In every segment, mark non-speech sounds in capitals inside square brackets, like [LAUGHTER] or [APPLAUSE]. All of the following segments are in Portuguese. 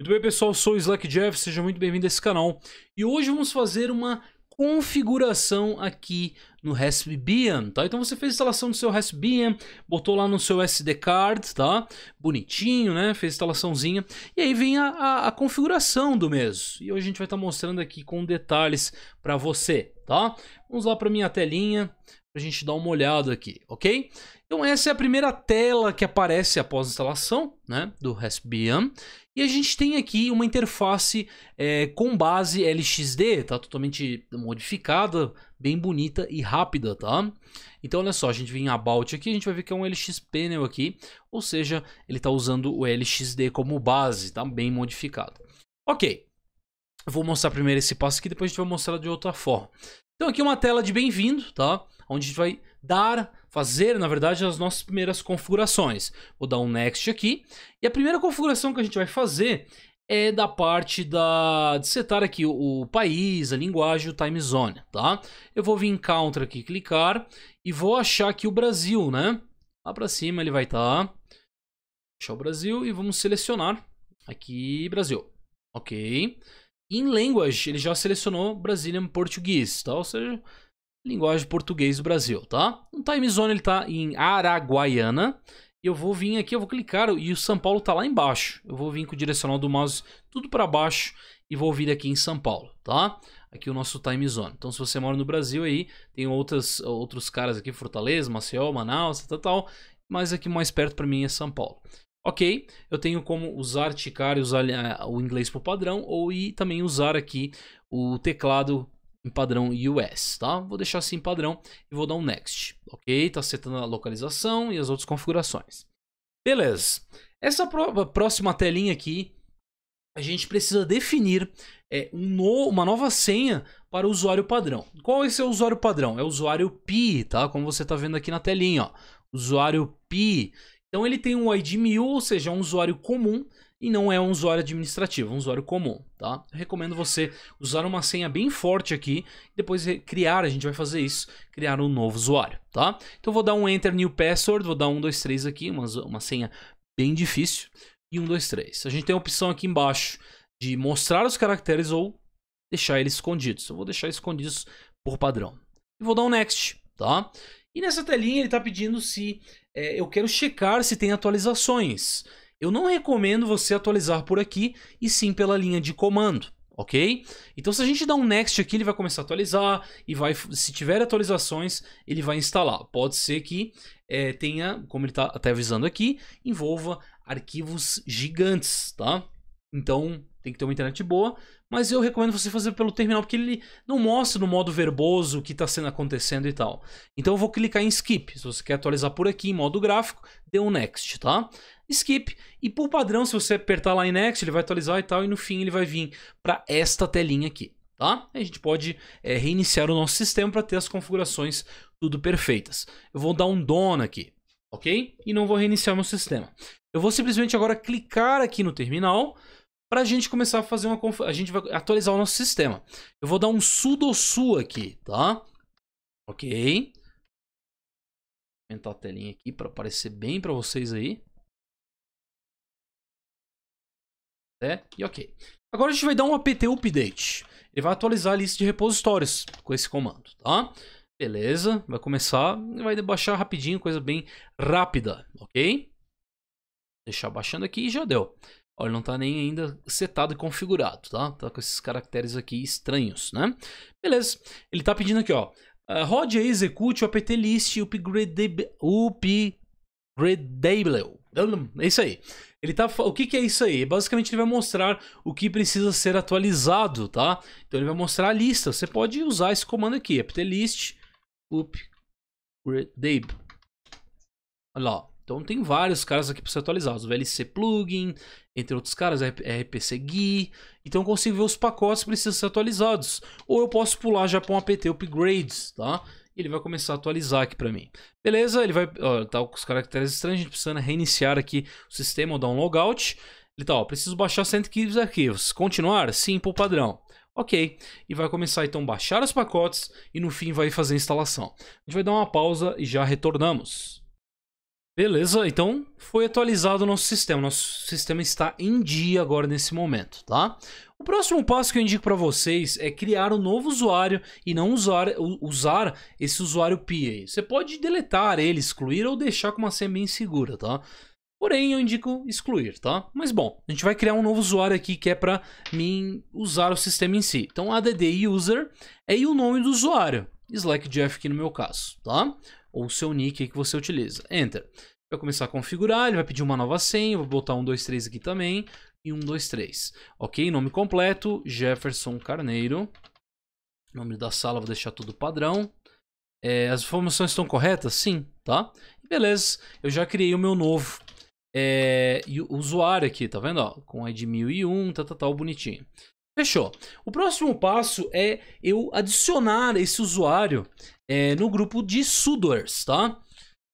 Muito bem, pessoal, sou o Slack Jeff, seja muito bem-vindo a esse canal. E hoje vamos fazer uma configuração aqui no Raspbian, tá? Então você fez a instalação do seu Raspbian, botou lá no seu SD card, tá? Bonitinho, né? Fez a instalaçãozinha. E aí vem a, a, a configuração do mesmo. E hoje a gente vai estar tá mostrando aqui com detalhes para você, tá? Vamos lá para minha telinha para a gente dar uma olhada aqui, ok? Então essa é a primeira tela que aparece após a instalação né, do Raspbian. E a gente tem aqui uma interface é, com base LXD, tá? Totalmente modificada, bem bonita e rápida, tá? Então olha só, a gente vem em About aqui, a gente vai ver que é um LXPanel aqui, ou seja, ele está usando o LXD como base, tá? Bem modificado. Ok, vou mostrar primeiro esse passo aqui, depois a gente vai mostrar de outra forma. Então aqui é uma tela de bem-vindo, tá? onde a gente vai dar, fazer, na verdade, as nossas primeiras configurações. Vou dar um next aqui. E a primeira configuração que a gente vai fazer é da parte da, de setar aqui o, o país, a linguagem, o time zone, tá? Eu vou vir em counter aqui, clicar e vou achar aqui o Brasil, né? Lá para cima ele vai estar. Tá. Achar o Brasil e vamos selecionar aqui Brasil. Ok. Em language ele já selecionou Brazilian Português, tá? Ou seja, linguagem português do Brasil, tá? O time zone ele tá em Araguaiana. E eu vou vir aqui, eu vou clicar e o São Paulo tá lá embaixo. Eu vou vir com o direcional do mouse tudo para baixo e vou vir aqui em São Paulo, tá? Aqui o nosso time zone. Então se você mora no Brasil aí, tem outras, outros caras aqui, Fortaleza, Maceió, Manaus, tal, tal. Mas aqui mais perto para mim é São Paulo. Ok, eu tenho como usar ticar e usar eh, o inglês por padrão ou e também usar aqui o teclado em padrão US, tá? Vou deixar assim em padrão e vou dar um next, ok? Tá setando a localização e as outras configurações. Beleza. Essa próxima telinha aqui, a gente precisa definir é, um no, uma nova senha para o usuário padrão. Qual é esse usuário padrão? É o usuário Pi, tá? Como você está vendo aqui na telinha, ó. Usuário Pi. Então ele tem um ID 1000, ou seja, um usuário comum e não é um usuário administrativo, é um usuário comum, tá? recomendo você usar uma senha bem forte aqui, depois criar, a gente vai fazer isso, criar um novo usuário, tá? Então vou dar um enter new password, vou dar um 123 aqui, uma, uma senha bem difícil, e um 123. A gente tem a opção aqui embaixo de mostrar os caracteres ou deixar eles escondidos. Eu vou deixar escondidos por padrão. E vou dar um next, tá? E nessa telinha ele está pedindo se é, eu quero checar se tem atualizações eu não recomendo você atualizar por aqui e sim pela linha de comando. Ok? Então, se a gente dá um next aqui, ele vai começar a atualizar e vai, se tiver atualizações, ele vai instalar. Pode ser que é, tenha, como ele está até avisando aqui, envolva arquivos gigantes, tá? Então, tem que ter uma internet boa, mas eu recomendo você fazer pelo terminal, porque ele não mostra no modo verboso o que está sendo acontecendo e tal. Então eu vou clicar em skip, se você quer atualizar por aqui em modo gráfico, dê um next, tá? skip. E por padrão, se você apertar lá em next, ele vai atualizar e tal, e no fim ele vai vir para esta telinha aqui. Tá? A gente pode é, reiniciar o nosso sistema para ter as configurações tudo perfeitas. Eu vou dar um dono aqui, ok? E não vou reiniciar meu sistema. Eu vou simplesmente agora clicar aqui no terminal para a gente começar a fazer uma... A gente vai atualizar o nosso sistema. Eu vou dar um sudo su aqui, tá? Ok. Vou aumentar a telinha aqui para aparecer bem para vocês aí. Né? E ok. Agora a gente vai dar um apt update. Ele vai atualizar a lista de repositórios com esse comando, tá? Beleza, vai começar e vai baixar rapidinho, coisa bem rápida, ok? Deixar baixando aqui e já deu. Olha, não está nem ainda setado e configurado, tá? Tá com esses caracteres aqui estranhos, né? Beleza, ele está pedindo aqui, ó. Ah, rode e execute o apt list upgradable. Upgradable. É isso aí. Ele tá, o que, que é isso aí? É basicamente ele vai mostrar o que precisa ser atualizado, tá? Então ele vai mostrar a lista. Você pode usar esse comando aqui, apt-list upgrade. Olha lá, então tem vários caras aqui para ser atualizados. VLC plugin, entre outros caras, RPC Gui. Então eu consigo ver os pacotes que precisam ser atualizados. Ou eu posso pular já para um apt upgrades, tá? ele vai começar a atualizar aqui para mim. Beleza, ele vai, ó, tá com os caracteres estranhos, a gente precisa né, reiniciar aqui o sistema, ou dar um logout. Ele tá, ó, preciso baixar 115 arquivos. Continuar? Sim, por padrão. Ok, e vai começar então a baixar os pacotes e no fim vai fazer a instalação. A gente vai dar uma pausa e já retornamos. Beleza, então foi atualizado o nosso sistema. Nosso sistema está em dia agora nesse momento, tá? O próximo passo que eu indico para vocês é criar um novo usuário e não usar, usar esse usuário PA. Você pode deletar ele, excluir ou deixar com uma senha bem segura, tá? Porém, eu indico excluir, tá? Mas bom, a gente vai criar um novo usuário aqui que é para mim usar o sistema em si. Então, add user é o nome do usuário, Slack Jeff aqui no meu caso, tá? ou o seu nick que você utiliza. Enter. Vai começar a configurar, ele vai pedir uma nova senha, vou botar três aqui também e três. Ok, nome completo, Jefferson Carneiro. Nome da sala, vou deixar tudo padrão. É, as informações estão corretas? Sim, tá? Beleza, eu já criei o meu novo é, usuário aqui, tá vendo? Ó, com ID 1001, tá, tá, tá, bonitinho. Fechou. O próximo passo é eu adicionar esse usuário é, no grupo de sudoers, tá?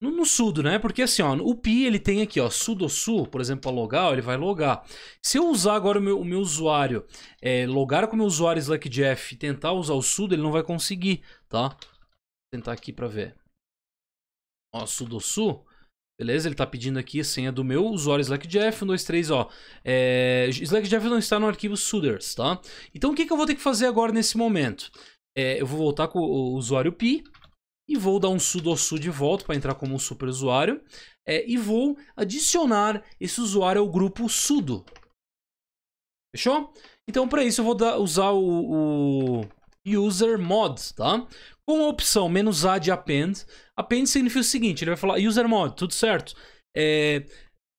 No, no, sudo, né? Porque assim, ó, o pi ele tem aqui, ó, sudo su, por exemplo, para logar, ele vai logar. Se eu usar agora o meu, o meu usuário, é, logar com o meu usuário slackjeff e tentar usar o sudo, ele não vai conseguir, tá? Vou tentar aqui para ver. Ó, sudo su, Beleza? Ele tá pedindo aqui a senha do meu usuário SlackJeff, 1, 2, 3, ó. É, SlackJeff não está no arquivo suders, tá? Então o que, que eu vou ter que fazer agora nesse momento? É, eu vou voltar com o usuário pi e vou dar um sudo su de volta para entrar como um super usuário. É, e vou adicionar esse usuário ao grupo sudo. Fechou? Então para isso eu vou dar, usar o, o user mod, tá? Com a opção "-a de append", append significa o seguinte, ele vai falar user mod, tudo certo. É,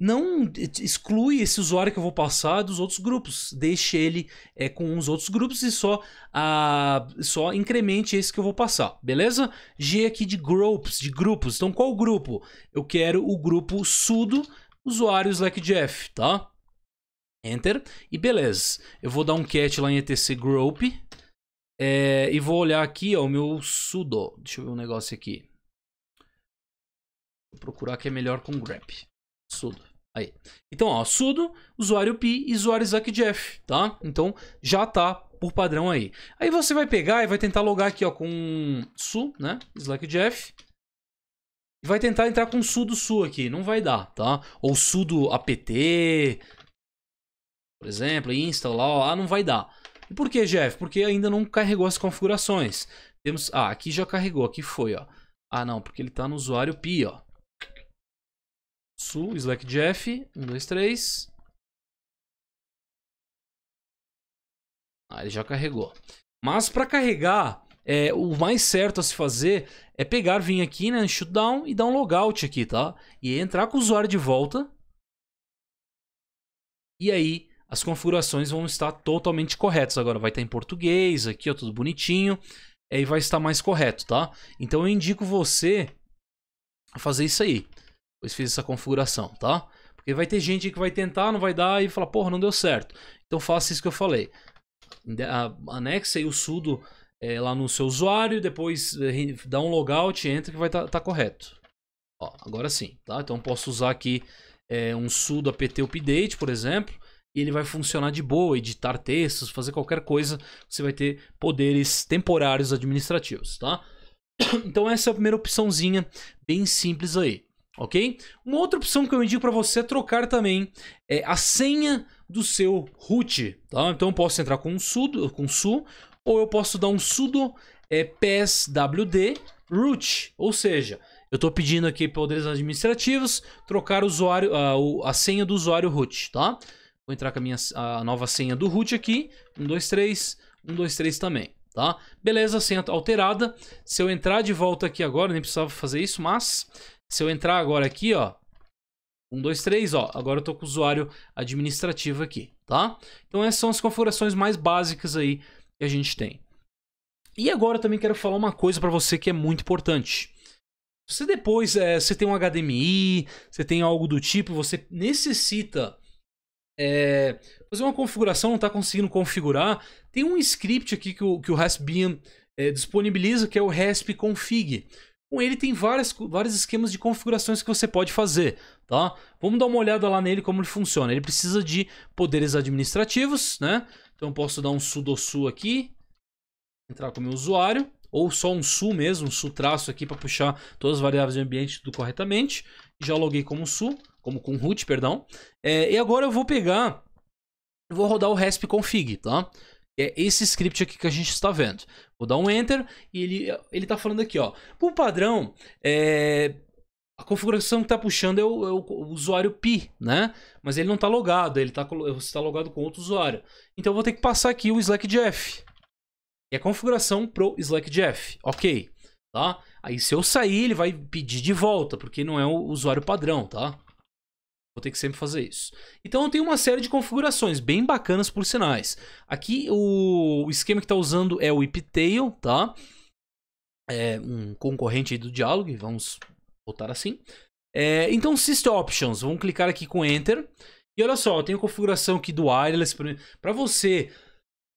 não exclui esse usuário que eu vou passar dos outros grupos. Deixe ele é, com os outros grupos e só, a, só incremente esse que eu vou passar, beleza? G aqui de groups, de grupos. Então, qual grupo? Eu quero o grupo sudo usuário Jeff, tá? Enter e beleza. Eu vou dar um cat lá em etc group é, e vou olhar aqui, ó, o meu sudo. Deixa eu ver um negócio aqui. Vou procurar que é melhor com grep. Sudo. Aí. Então, ó, sudo, usuário pi e usuário Zack Jeff, tá? Então, já tá por padrão aí. Aí você vai pegar e vai tentar logar aqui, ó, com su, né? Slack Jeff. E vai tentar entrar com sudo su aqui. Não vai dar, tá? Ou sudo apt, por exemplo, install lá, ó, ah, não vai dar. E por que, Jeff? Porque ainda não carregou as configurações. Temos, ah, aqui já carregou, aqui foi, ó. Ah, não, porque ele está no usuário pi, ó. Su, Slack Jeff, 1, 2, 3. Ah, ele já carregou. Mas para carregar, é, o mais certo a se fazer é pegar, vir aqui, né, shutdown e dar um logout aqui, tá? E entrar com o usuário de volta. E aí as configurações vão estar totalmente corretas. Agora vai estar em português aqui, ó, tudo bonitinho. Aí vai estar mais correto, tá? Então eu indico você a fazer isso aí. Pois fiz essa configuração, tá? Porque vai ter gente que vai tentar, não vai dar e fala, porra, não deu certo. Então faça isso que eu falei. Anexa aí o sudo é, lá no seu usuário, depois eh, dá um logout, entra que vai estar tá, tá correto. Ó, agora sim, tá? Então posso usar aqui é, um sudo apt update, por exemplo e ele vai funcionar de boa, editar textos, fazer qualquer coisa, você vai ter poderes temporários administrativos, tá? [CLEARS THROAT] Então essa é a primeira opçãozinha, bem simples aí, ok? Uma outra opção que eu indico para você é trocar também é a senha do seu root, tá? Então eu posso entrar com um sudo, com su, ou eu posso dar um sudo é, pswd root, ou seja, eu estou pedindo aqui poderes administrativos trocar o usuário, a, a senha do usuário root, tá? Vou entrar com a minha a nova senha do root aqui. 123, 123 também, tá? Beleza, senha alterada. Se eu entrar de volta aqui agora, nem precisava fazer isso, mas... Se eu entrar agora aqui, ó, 1, 2, 3, ó, agora eu tô com o usuário administrativo aqui, tá? Então essas são as configurações mais básicas aí que a gente tem. E agora também quero falar uma coisa para você que é muito importante. Você depois, é, você tem um HDMI, você tem algo do tipo, você necessita é, fazer uma configuração, não está conseguindo configurar, tem um script aqui que o, que o Raspbian é, disponibiliza, que é o Rasp Config. Com ele tem várias, vários esquemas de configurações que você pode fazer, tá? Vamos dar uma olhada lá nele como ele funciona. Ele precisa de poderes administrativos, né? Então eu posso dar um sudo su aqui, entrar com o meu usuário, ou só um su mesmo, um su traço aqui para puxar todas as variáveis do ambiente tudo corretamente. Já loguei como su como com root, perdão. É, e agora eu vou pegar, vou rodar o resp config, tá? É esse script aqui que a gente está vendo. Vou dar um enter e ele ele está falando aqui, ó. Por padrão, é, a configuração que está puxando é o, é o, usuário PI, né? Mas ele não está logado, ele tá, está logado com outro usuário. Então eu vou ter que passar aqui o SlackJF. É a configuração pro SlackJF. Ok, tá? Aí se eu sair, ele vai pedir de volta, porque não é o usuário padrão, tá? Vou ter que sempre fazer isso. Então eu tenho uma série de configurações bem bacanas por sinais. Aqui o esquema que está usando é o IPTail, tá? É um concorrente do diálogo, vamos botar assim. É, então System Options, vamos clicar aqui com Enter. E olha só, eu tenho configuração aqui do wireless para você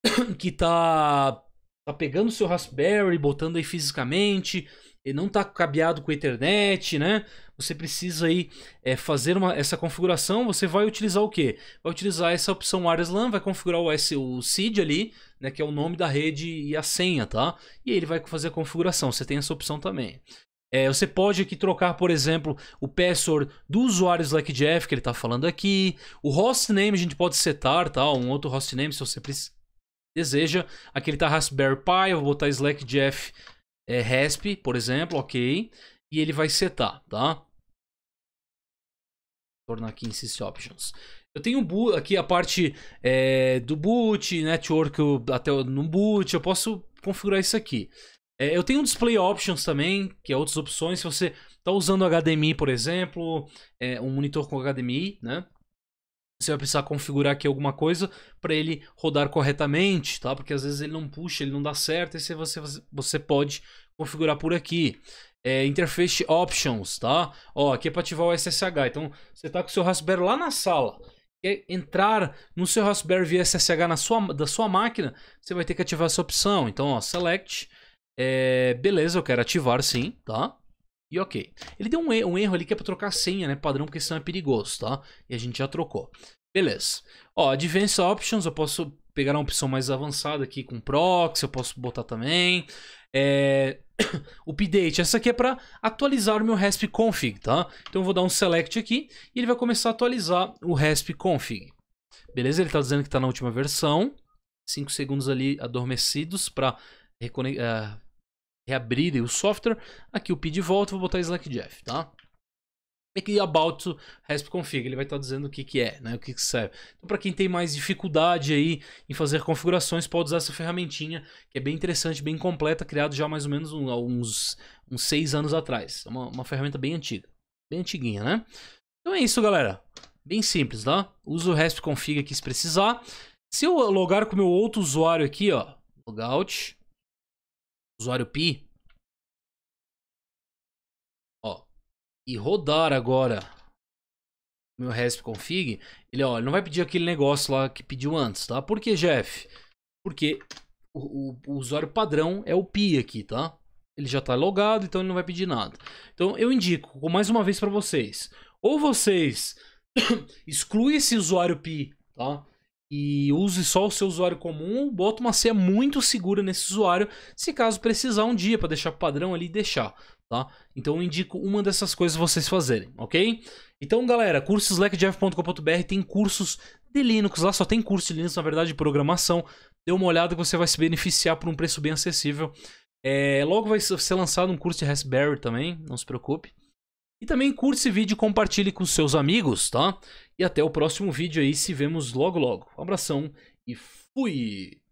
[COUGHS] que está tá pegando o seu Raspberry, botando aí fisicamente, ele não está cabeado com a internet, né? Você precisa aí é, fazer uma, essa configuração. Você vai utilizar o que? Vai utilizar essa opção lan? vai configurar o, S, o ali, né? Que é o nome da rede e a senha, tá? E ele vai fazer a configuração. Você tem essa opção também. É, você pode aqui trocar, por exemplo, o password do usuário Slack Jeff que ele está falando aqui. O hostname a gente pode setar, tá? Um outro hostname se você deseja. Aqui ele tá Raspberry Pi, eu vou botar Slack Jeff é, RESP, por exemplo, ok. E ele vai setar, tá? Tornar aqui em Insist Options. Eu tenho aqui a parte é, do boot, network até no boot, eu posso configurar isso aqui. É, eu tenho display options também, que é outras opções. Se você está usando HDMI, por exemplo, é, um monitor com HDMI, né? você vai precisar configurar aqui alguma coisa para ele rodar corretamente, tá? Porque às vezes ele não puxa, ele não dá certo, e você, você pode configurar por aqui. É, interface Options, tá? Ó, aqui é para ativar o SSH. Então, você tá com o seu Raspberry lá na sala. Quer entrar no seu Raspberry via SSH na sua, da sua máquina, você vai ter que ativar essa opção. Então, ó, Select. É, beleza, eu quero ativar sim, tá? E ok. Ele deu um, um erro ali que é pra trocar a senha, né? Padrão, porque senão é perigoso, tá? E a gente já trocou. Beleza. Ó, Advanced Options, eu posso pegar uma opção mais avançada aqui com proxy, eu posso botar também. É... [COUGHS] update, essa aqui é para atualizar o meu RESP config, tá? Então eu vou dar um select aqui e ele vai começar a atualizar o RESP config. Beleza? Ele está dizendo que está na última versão. 5 segundos ali adormecidos para reconectar. uh, é, reabrirem o software, aqui o de volta, vou botar Slack Jeff, tá? E aqui about to RESP config, ele vai estar tá dizendo o que, que é, né? O que, que serve. Então, para quem tem mais dificuldade aí em fazer configurações, pode usar essa ferramentinha, que é bem interessante, bem completa, criado já mais ou menos um, uns, uns seis anos atrás. É uma, uma ferramenta bem antiga. Bem antiguinha, né? Então é isso, galera. Bem simples, tá? Usa o RESP config aqui se precisar. Se eu logar com o meu outro usuário aqui, ó, logout, usuário pi. Ó. E rodar agora meu resp config, ele, ó, ele não vai pedir aquele negócio lá que pediu antes, tá? Por que, Jeff? Porque o, o, o usuário padrão é o pi aqui, tá? Ele já está logado, então ele não vai pedir nada. Então eu indico, mais uma vez para vocês, ou vocês [COUGHS] excluem esse usuário pi, tá? e use só o seu usuário comum, bota uma senha muito segura nesse usuário, se caso precisar um dia para deixar padrão ali, deixar, tá? Então eu indico uma dessas coisas vocês fazerem, ok? Então, galera, cursosleckjeff.com.br tem cursos de Linux, lá só tem curso de Linux, na verdade, de programação. Dê uma olhada que você vai se beneficiar por um preço bem acessível. É, logo vai ser lançado um curso de Raspberry também, não se preocupe. E também curte esse vídeo e compartilhe com seus amigos, tá? E até o próximo vídeo aí, se vemos logo logo. Um abração e fui!